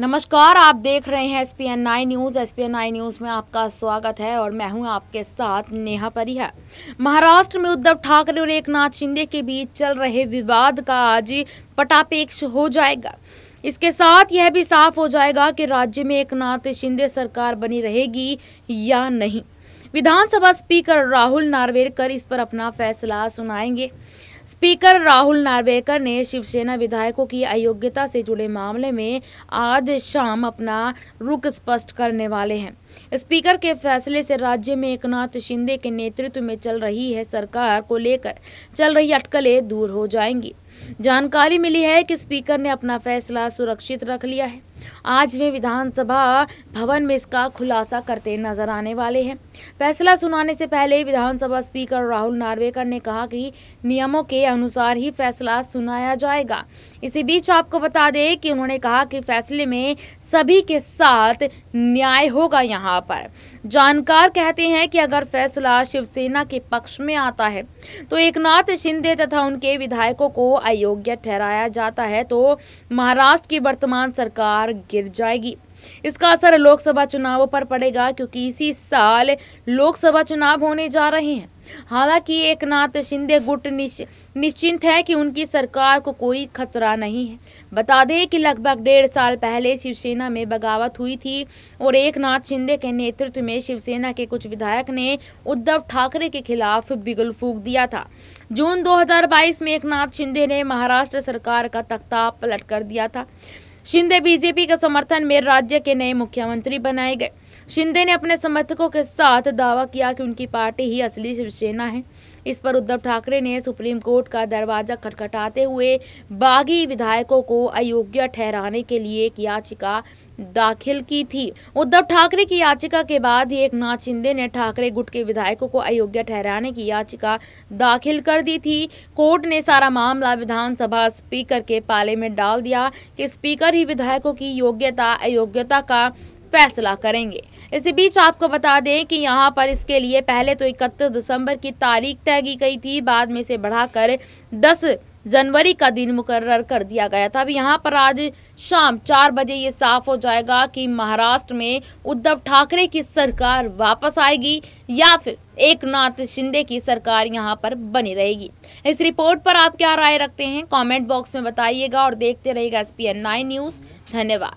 नमस्कार आप देख रहे हैं S P N I news S P N I news में आपका स्वागत है और मैं हूं आपके साथ नेहा परिहार महाराष्ट्र में उद्धव ठाकरे और एकनाथ शिंदे के बीच चल रहे विवाद का आज पटापेक्ष हो जाएगा इसके साथ यह भी साफ हो जाएगा कि राज्य में एकनाथ शिंदे सरकार बनी रहेगी या नहीं विधानसभा स्पीकर राहुल नार्वेकर इस पर अपना फैसला सुनाएंगे स्पीकर राहुल नार्वेकर ने शिवसेना विधायकों की अयोग्यता से जुड़े मामले में आज शाम अपना रुख स्पष्ट करने वाले हैं स्पीकर के फैसले से राज्य में एकनाथ शिंदे के नेतृत्व में चल रही है सरकार को लेकर चल रही अटकलें दूर हो जाएंगी जानकारी मिली है कि स्पीकर ने अपना फैसला सुरक्षित रख लिया है आज वे विधानसभा भवन में इसका खुलासा करते नजर आने वाले हैं फैसला सुनाने से पहले विधानसभा स्पीकर राहुल नार्वेकर ने कहा कि नियमों के अनुसार ही फैसला सुनाया जाएगा इसी बीच आपको बता दें कि उन्होंने कहा कि फैसले में सभी के साथ न्याय होगा यहाँ पर जानकार कहते हैं कि अगर फैसला शिवसेना के पक्ष में आता है तो एक शिंदे तथा उनके विधायकों को अयोग्य ठहराया जाता है तो महाराष्ट्र की वर्तमान सरकार बार गिर जाएगी इसका असर लोकसभा चुनावों पर पड़ेगा क्योंकि इसी साल लोकसभा चुनाव होने जा रहे हैं हालांकि एक नाथ शिंदे गुट निश, निश्चिंत है कि उनकी सरकार को कोई खतरा नहीं है बता दें कि लगभग डेढ़ साल पहले शिवसेना में बगावत हुई थी और एक नाथ शिंदे के नेतृत्व में शिवसेना के कुछ विधायक ने उद्धव ठाकरे के खिलाफ बिगुल फूक दिया था जून 2022 में एक शिंदे ने महाराष्ट्र सरकार का तख्ता पलट कर दिया था शिंदे बीजेपी के समर्थन में राज्य के नए मुख्यमंत्री बनाए गए शिंदे ने अपने समर्थकों के साथ दावा किया कि उनकी पार्टी ही असली शिवसेना है इस पर उद्धव ठाकरे ने सुप्रीम कोर्ट का दरवाजा खटखटाते हुए बागी विधायकों को अयोग्य ठहराने के लिए एक याचिका दाखिल की थी उद्धव ठाकरे की याचिका के बाद ही एक नाथ शिंदे ने ठाकरे गुट के विधायकों को अयोग्य ठहराने की याचिका दाखिल कर दी थी कोर्ट ने सारा मामला विधानसभा स्पीकर के पाले में डाल दिया कि स्पीकर ही विधायकों की योग्यता अयोग्यता का फैसला करेंगे इसी बीच आपको बता दें कि यहाँ पर इसके लिए पहले तो इकतीस दिसंबर की तारीख तय की गई थी बाद में इसे बढ़ाकर दस जनवरी का दिन मुकर्र कर दिया गया था अब यहाँ पर आज शाम चार बजे ये साफ हो जाएगा कि महाराष्ट्र में उद्धव ठाकरे की सरकार वापस आएगी या फिर एक नाथ शिंदे की सरकार यहाँ पर बनी रहेगी इस रिपोर्ट पर आप क्या राय रखते हैं कमेंट बॉक्स में बताइएगा और देखते रहेगा एस पी न्यूज़ धन्यवाद